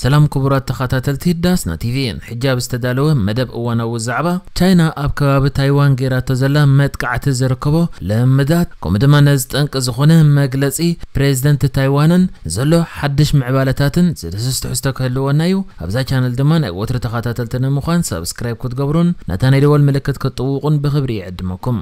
ሰላም ክቡራት ተኸታተልቲ ዳስና ቲቪን ሕጃብ ዝተዳለወ መደብ እዋናዊ ዛዕባ ቻይና ኣብ ከባቢ ታይዋን ጌራቶ ዘላ መጥቃዕቲ ዝርከቦ ልምዳት ከምኡ ድማ ነዚ ጠንቂ ዝኾነ መግለፂ ፕሬዚደንት ታይዋንን ዘሎ ሓድሽ ምዕባለታትን ዝድስስ ትሕዝቶ ክህልወና እዩ ኣብዛ ቻነል ድማ ናይ ወትሪ ተኸታተልቲ ንምዃን ሰብስክራይብ ክትገብሩን ነታ ናይ ደወል ምልክት ክጥውቁን ብክብሪ ይዕድመኩም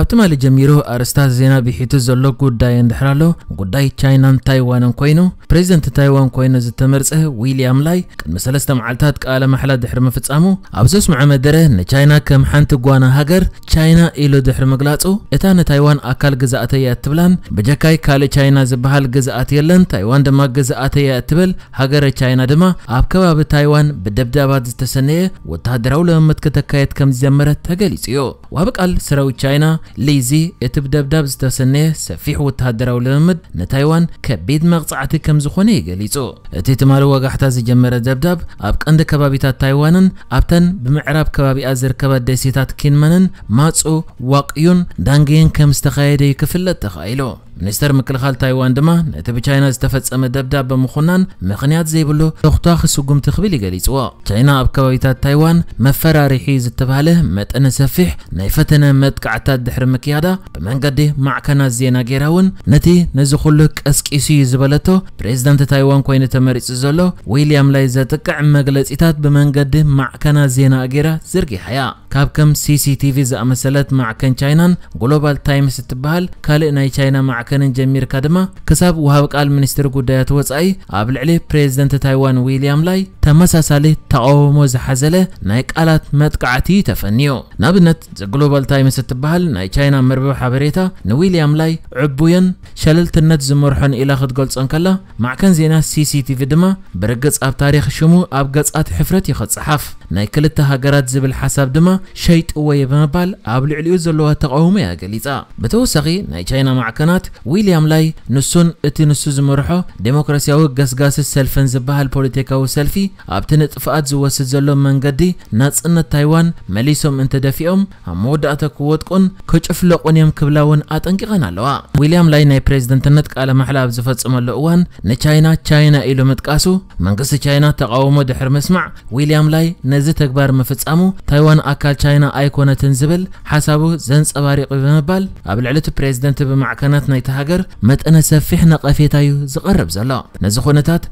ካብቲ ማለ ጀሚሩ ኣርስታት ዜና ብሒቱ ዘሎ ጉዳይ እንድሕራሎ ጉዳይ ቻይናን ታይዋንን ኮይኑ ፕሬዚደንት ታይዋን ኮይኑ ዝተመርፀ ዊልያም ላይ ቅድሚ ሰለስተ መዓልትታት ቃለ መሓላ ድሕሪ ምፍፃሙ ኣብ ዘስምዖ መደረ ንቻይና ከም ሓንቲ ጓና ሃገር ቻይና ኢሉ ድሕሪ ምግላፁ እታ ንታይዋን ኣካል ግዛእተ እያ እትብላን ብጀካይ ካልእ ቻይና ዝበሃል ግዛኣት የለን ታይዋን ድማ ግዛኣተ እያ እትብል ሃገረ ቻይና ድማ ኣብ ከባቢ ታይዋን ብደብዳባት ዝተሰነየ ወተሃደራዊ ልምምድ ክተካየድ ከም ዝጀመረ ተገሊጹ እዩ ዋቢ ቃል ሰራዊት ቻይና ليزي اتب دب دب زتسنه سفيح وتهدره ولمد نتايوان كبيد مغزعتي كم زخوني يغليزو اتي تمارو وقحتا زي جمرة دب دب ابك اند كبابيتا تايوانن ابتن بمعراب كبابي ازر كباد ديسيتات كينمنن ماتسو واقيون دانجين كم استخايده يكفل التخايلو نستر مكلخال تايوان دما نتب چاينا زتفت سام دب دب بمخونان مخنيات زي بلو تختاخ سوقم تخبيلي غليزو چاينا ابكبابيتا تايوان مفراري حيز التبهاله مت انا سفيح نيفتنا مت د ድሕሪ ምክያዳ ብመንገዲ ማዕከናት ዜና ገይራውን ነቲ ንዝኹሉ ቀስቂሱ እዩ ዝበለቶ ፕሬዚዳንት ታይዋን ኮይኑ ተመሪፁ ዘሎ ዊልያም ላይ ዘጥቅዕ መግለፂታት ብመንገዲ ማዕከናት ዜና ገይራ ዝርጊሓ እያ ካብ ከም ሲሲቲቪ ዝኣመሰለት ማዕከን ቻይናን ግሎባል ታይምስ እትበሃል ካልእ ናይ ቻይና ማዕከንን ጀሚርካ ድማ ክሳብ ውሃብ ቃል ሚኒስትሪ ጉዳያት ወፃኢ ኣብ ልዕሊ ፕሬዚደንት ታይዋን ዊልያም ላይ ተመሳሳሊ ተቃውሞ ዝሓዘለ ናይ ቃላት መጥቃዕቲ ተፈኒዩ ንኣብነት ግሎባል ታይምስ እትበሃል ናይ ቻይና መርበብ ሓበሬታ ንዊልያም ላይ ዕቡየን ሸለልትነት ዝመርሖን ኢላ ክትገልጾን ከላ ማዕከን ዜና ሲሲቲቪ ድማ ብርግጽ ኣብ ታሪክ ሽሙ ኣብ ገጻት ሕፍረት ይኽጽሓፍ ናይ ክልተ ሃገራት ዝብል ሓሳብ ድማ ሸይጥዎ ብምባል ኣብ ልዕሊኡ ዘለዋ ተቃውሞ እያ ገሊጻ ብተወሳኺ ናይ ቻይና ማዕከናት ዊልያም ላይ ንሱን እቲ ንሱ ዝመርሖ ዴሞክራሲያዊ ገስጋሲ ሰልፍን ዝበሃል ፖለቲካዊ ሰልፊ ابتن اتفاد زو وسزلو منغدي ناس ان تايوان مليسوم انت دافئوم عمود اتاكووت كون كوش افلوق ونيام كبلاوون اتنكي غانا لوا ويليام لايناي پريزدنت نتك على محلاب زفت سمالو اوان نا چاينا چاينا ايلو متكاسو منغس چاينا تقاومو دحر مسمع ويليام لاي نزي تكبار مفتس امو تايوان اكال چاينا ايكونا تنزبل حاسابو زنس اباري قبن بال ابل علو تو پريزدنت بمعكانات نايت هاجر مت انا سفيح نقافيتايو زغرب زلا نزي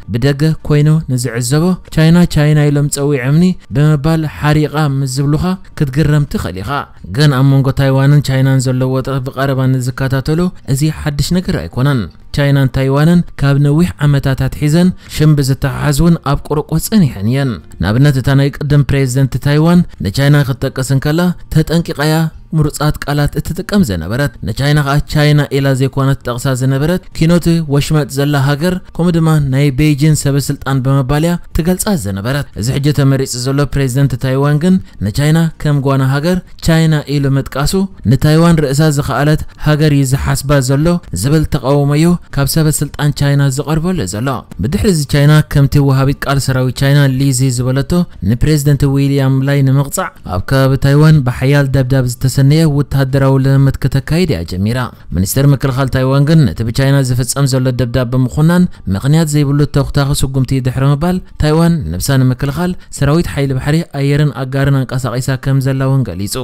بدقه كوينو نزي عزبو ቻይና ቻይና ኢሎም ፀዊዖምኒ ብምባል ሓሪቓ ምዝብሉኻ ዝብሉኻ ክትግረም ትኽእል ኢኻ ግን ኣብ መንጎ ታይዋንን ቻይናን ዘለዎ ጥረት ብቐረባ ንዝከታተሉ እዚ ሓድሽ ነገር ኣይኮነን ቻይናን ታይዋንን ካብ ነዊሕ ዓመታታት ሒዘን ሽም ብዝተሓሓዝ እውን ኣብ ቁርቁፅን ይሕን እየን ንኣብነት እታ ናይ ቅድም ፕሬዚደንት ታይዋን ንቻይና ክትጠቅስን ከላ ተጠንቂቃያ ምሩፃት ቃላት እትጥቀም ዘነበረት ንቻይና ከዓ ቻይና ኢላ ዘይኮነት ጠቕሳ ዝነበረት ኪኖት ወሽመጥ ዘላ ሃገር ከምኡ ድማ ናይ ቤይጂን ሰበስልጣን ብመባልያ ትገልጻ ዘነበረት እዚ ሕጂ ተመሪፂ ዘሎ ፕሬዚደንት ታይዋን ግን ንቻይና ከም ጓና ሃገር ቻይና ኢሉ ምጥቃሱ ንታይዋን ርእሳ ዝኸኣለት ሃገር እዩ ዝሓስባ ዘሎ ዝብል ተቃውሞ እዩ ካብ ሰበ ስልጣን ቻይና ዝቐርበሉ ዘሎ ብድሕሪዚ ቻይና ከምቲ ወሃቢት ቃል ሰራዊት ቻይና ሊዚ ዝበለቶ ንፕሬዚደንት ዊልያም ላይ ንምቕፃዕ ኣብ ከባቢ ታይዋን ብሓያል ደብዳብ ዝተሰነየ ወተሃደራዊ ልምምድ ከተካይድ እያ ጀሚራ ሚኒስትር ምክልኻል ታይዋን ግን ነቲ ብቻይና ዝፍፀም ዘሎ ደብዳብ ብምኹናን ምክንያት ዘይብሉ ተኩታኺ ስጉምቲ ድሕሪ ምባል ታይዋን ንብሳ ንምክልኻል ሰራዊት ሓይሊ ባሕሪ ኣየርን ኣጋርን ኣንቀሳቒሳ ከም ዘላውን ገሊጹ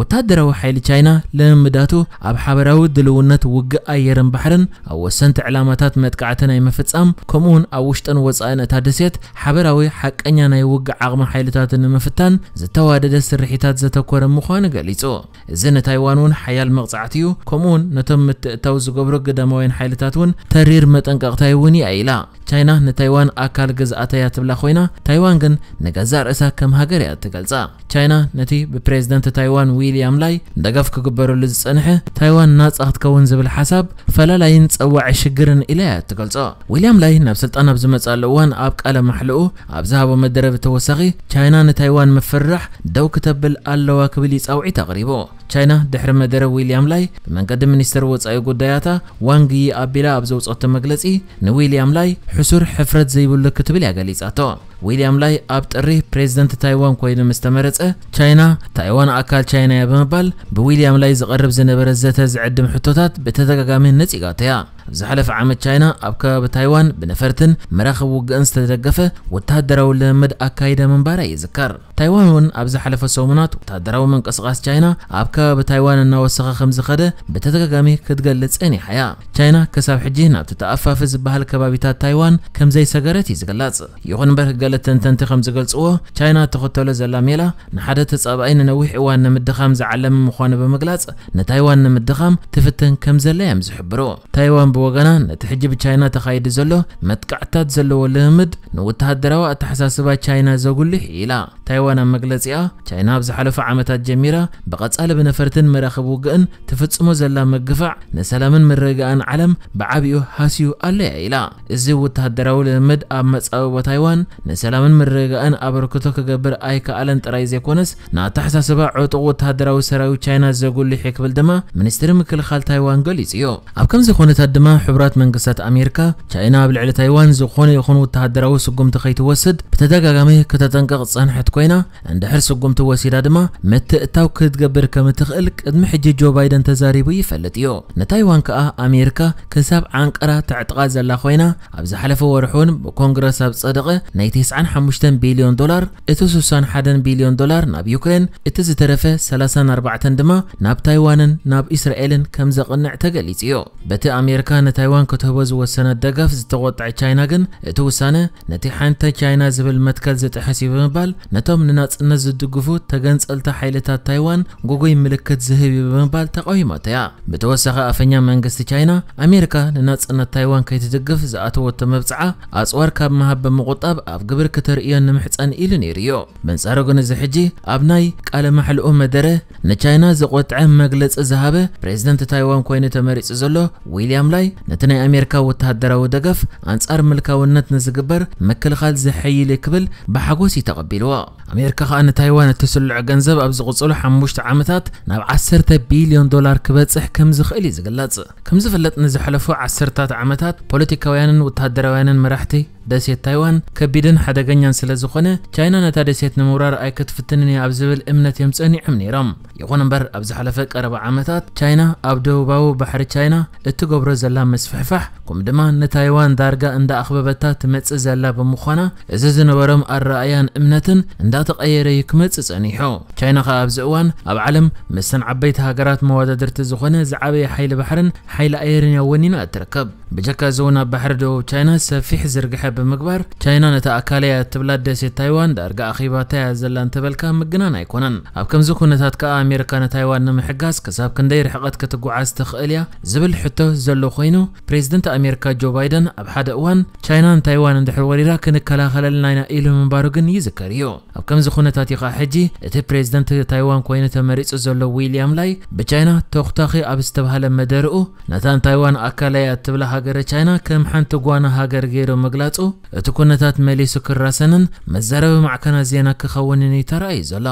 ወተሃደራዊ ሓይሊ ቻይና ልምምዳቱ ኣብ ሓበራዊ ድልውነት ውግእ ኣየርን ባሕርን ኣብ ወሰ سنت علاماتات متقعتنا يمفتسام كمون اوشتن وصائن اتادسيت حبراوي حق انيانا يوقع عغم حيلتاتن مفتان زتاوا دادس الرحيتات زتاكور مخوان قليتو زين تايوانون حيال مغزعاتيو كمون نتم التأتاوز قبرق دموين حيلتاتون ترير متنقاق تايواني ايلا تاينا نتايوان اكال قزاتايا تبلاخوينا تايوان قن نقزار اسا كم هاقريا تقلزا تاينا نتي ببريزدنت تايوان ويليام لاي دقافك قبرو لز سنحي تايوان ناس اخت كون زبل حساب فلا لا ينس اوعي ኣይሽግርን ኢለ ትገልጾ ዊልያም ላይ ናብ ስልጣና ብዝመፅኣሉ እዋን ኣብ ቃለ ማሕልኡ ኣብ ዝሃቦ መደረቢ ተወሳኺ ቻይና ንታይዋን ምፍርራሕ ደው ክተብል ኣለዋ ክብል ይፃውዒት ኣቕሪቡ ቻይና ድሕሪ መደረ ዊልያም ላይ ብመንገዲ ሚኒስትር ወፃኢ ጉዳያታ ዋንግዪ ኣቢላ ኣብ ዘውፀቶ መግለፂ ንዊልያም ላይ ሕሱር ሕፍረት ዘይብሉ ክትብል እያ ገሊፃቶ ዊልያም ላይ ኣብ ጥሪ ፕሬዚደንት ታይዋን ኮይኑ ምስ ተመረፀ ቻይና ታይዋን ኣካል ቻይና እያ ብምባል ብዊልያም ላይ ዝቐርብ ዝነበረ ዘተ ዝዕድም ሕቶታት ብተደጋጋሚ ነፂጋቶ እያ ዝሓለፈ ዓመት ቻይና ኣብ ከባቢ ታይዋን ብነፈርትን መራኸቢ ውግእን ዝተደገፈ ወተሃደራዊ ልምምድ ኣካይደ ምንባራ ይዝከር ታይዋን እውን ኣብ ዝሓለፈ ሰሙናት ወተሃደራዊ ምንቅስቓስ ቻይና ኣብ ከባቢ ታይዋን እናወሰኸ ከም ዝኸደ ብተደጋጋሚ ክትገልጽ ጸኒሓ እያ ቻይና ክሳብ ሕጂ ናብቲ ተኣፋፊ ዝበሃል ከባቢታት ታይዋን ከም ዘይሰገረት እዩ ዝግለጽ ይኹን እምበር ገለ ተንተንቲ ከም ዝገልጽዎ ቻይና ተኸተሎ ዘላ ሜላ ንሓደ ተጻባኢ ንነዊሕ እዋን ንምድኻም ዝዓለመ ምዃኑ ብምግላጽ ንታይዋን ንምድኻም ትፍትን ከም ዘላ እዮም ዝሕብሩ ታይዋን ወገናን እቲ ሕጂ ብቻይና ተኻይዲ ዘሎ መጥቃዕታት ዘለዎ ልምድ ንወተሃደራዊ ኣተሓሳስባ ቻይና ዘጉልሕ ኢላ ታይዋን ኣብ መግለፂኣ ቻይና ኣብ ዝሓለፈ ዓመታት ጀሚራ ብቐጻሊ ብነፈርትን መራኸቢ ውግእን ትፍጽሞ ዘላ ምግፋዕ ንሰላምን ምርግኣን ዓለም ብዓብኡ ሃስዩ ኣለያ ኢላ እዚ ወተሃደራዊ ልምድ ኣብ መጻበቦ ታይዋን ንሰላምን ምርግኣን ኣበርክቶ ክገብር ኣይከኣለን ጥራይ ዘይኮነስ ንኣተሓሳስባ ዕጡቕ ወተሃደራዊ ሰራዊት ቻይና ዘጉልሕ ክብል ድማ ሚኒስትሪ ምክልኻል ታይዋን ገሊጹ እዩ ኣብ ከምዚ ኩነታት تما حبرات من منقصات أمريكا چاينا بالعلة تايوان زخون يخون وتهدروا سقم تخيت وسد جميع بتدققمه كتتنقق صنحت كوينا عند حر سقم توسيدا دما متأتاو كتقبر كمتخقل قدم حجي جو بايدن تزاريبو يفلت يو نتايوان كأ أمريكا كسب كساب عنقرة تعتقى الله خوينا أبز حلف ورحون بكونغرس أب صدقة نايتيس عن حمشتن بليون دولار اتوسوسان حدن بليون دولار ناب يوكرين اتز ترفة سلاسان أربعة دما ناب تايوانن ناب إسرائيلن كم زقنع تقليت بتأ أمريكا ኣሜሪካ ንታይዋን ክትህቦ ዝወሰነ ደገፍ ዝተቆፅዐ ቻይና ግን እቲ ውሳነ ነቲ ሓንቲ ቻይና ዝብል መትከል ዝጥሕስ እዩ ብምባል ነቶም ንናፅነት ዝድግፉ ተገንፀልቲ ሓይልታት ታይዋን ጎጉይ ምልክት ዝህብ እዩ ብምባል ተቃዊሞት እያ ብተወሳኺ ኣፈኛ መንግስቲ ቻይና ኣሜሪካ ንናፅነት ታይዋን ከይትድግፍ ዝኣተወቶ መብፅዓ ኣፅዋር ካብ ምሃብ ብምቁጣብ ኣብ ግብሪ ክትርእዮን ንምሕፀን ኢሉ ነይሩ እዩ መንፀሪ ግን እዚ ሕጂ ኣብ ናይ ቃለ ማሕልኡ መደረ ንቻይና ዝቆጥዐ መግለፂ ዝሃበ ፕሬዚደንት ታይዋን ኮይኑ ተመሪፁ ዘሎ ዊልያም ላይ ላይ ነተና የአሜሪካ ወታደራዊ ደገፍ አንጻር መልካውነት ንዝግበር መከልኻል ዘሐይል ክብል ብሓጎስ ይተቐቢልዎ ኣሜሪካ ከዓ ንታይዋን እትስልዑ ገንዘብ ኣብ ዝቕፅሉ ሓሙሽተ ዓመታት ናብ 10 ቢልዮን ዶላር ክበፅሕ ከም ዝኽእል እዩ ዝግለጽ ከም ዝፍለጥ ንዝሕለፉ ዓሰርታት ዓመታት ፖለቲካውያንን ወታደራውያንን መራሕቲ دەسێت تایوان کە بیدن حەدەگەنیان سلە زخۆنە چاینا نەتا دەسێت نمورار ئایکت فتننی ئابزبل ئەمنەت ێمچەنی ئەمنیرەم یخۆنم بەر ئەبز حەلەفە قەرەبە عامەتات چاینا ئابدە و باو بەحر چاینا لەتە گۆبرە زەلا مسفحفح کومدمان نە تایوان دارگە ئەندا ئەخبەبەتا تمەچە زەلا بە مخۆنە ئەزە زنەوەرم ئەڕایان ئەمنەتن ئەنداتە قەیەرە یکمەچ چەنیحەو چاینا ئابزەوان ئەب عالم مسن عبيت هاجرات مواد درت زخونة زعابي حيل بحرن حيل أيرن يونينا أتركب بجكا زونا بحر دو تشاينا سفيح زرقحة ብምግባር ቻይና ነታ ኣካልያ እትብላ ደሴት ታይዋን ዳርጋ ኣኺባታያ ዘላ እንተበልካ ምግናን ኣይኮነን ኣብ ከምዚ ኩነታት ከዓ ኣሜሪካ ንታይዋን ንምሕጋዝ ክሳብ ክንደይ ርሕቐት ክትጓዓዝ ትኽእል እያ ዝብል ሕቶ ዘሎ ኮይኑ ፕሬዚደንት ኣሜሪካ ጆ ባይደን ኣብ ሓደ እዋን ቻይና ንታይዋን እንድሕር ወሪራ ክንከላኸለልናኢና ኢሉ ምንባሩ ግን ይዝከር እዩ ኣብ ከምዚ ኩነታት ኢኻ ሕጂ እቲ ፕሬዚደንት ታይዋን ኮይኑ ተመሪፁ ዘሎ ዊልያም ላይ ብቻይና ተኽታኺ ኣብ ዝተባህለ መደርኡ ነታን ታይዋን ኣካላያ እትብላ ሃገረ ቻይና ከም ሓንቲ ጓና ሃገር ገይሩ ምግላጹ እቲኩነታት መሊሱ ክራሰንን መዛረቢ ማዕከና ዜና ክኸውንን እዩ ተራእዩ ዘሎ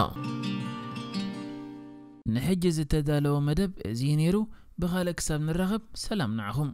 ንሕጂ ዝተዳለወ መደብ እዚ ነይሩ ብኻልእ ክሳብ ንራኸብ ሰላም ንዓኹም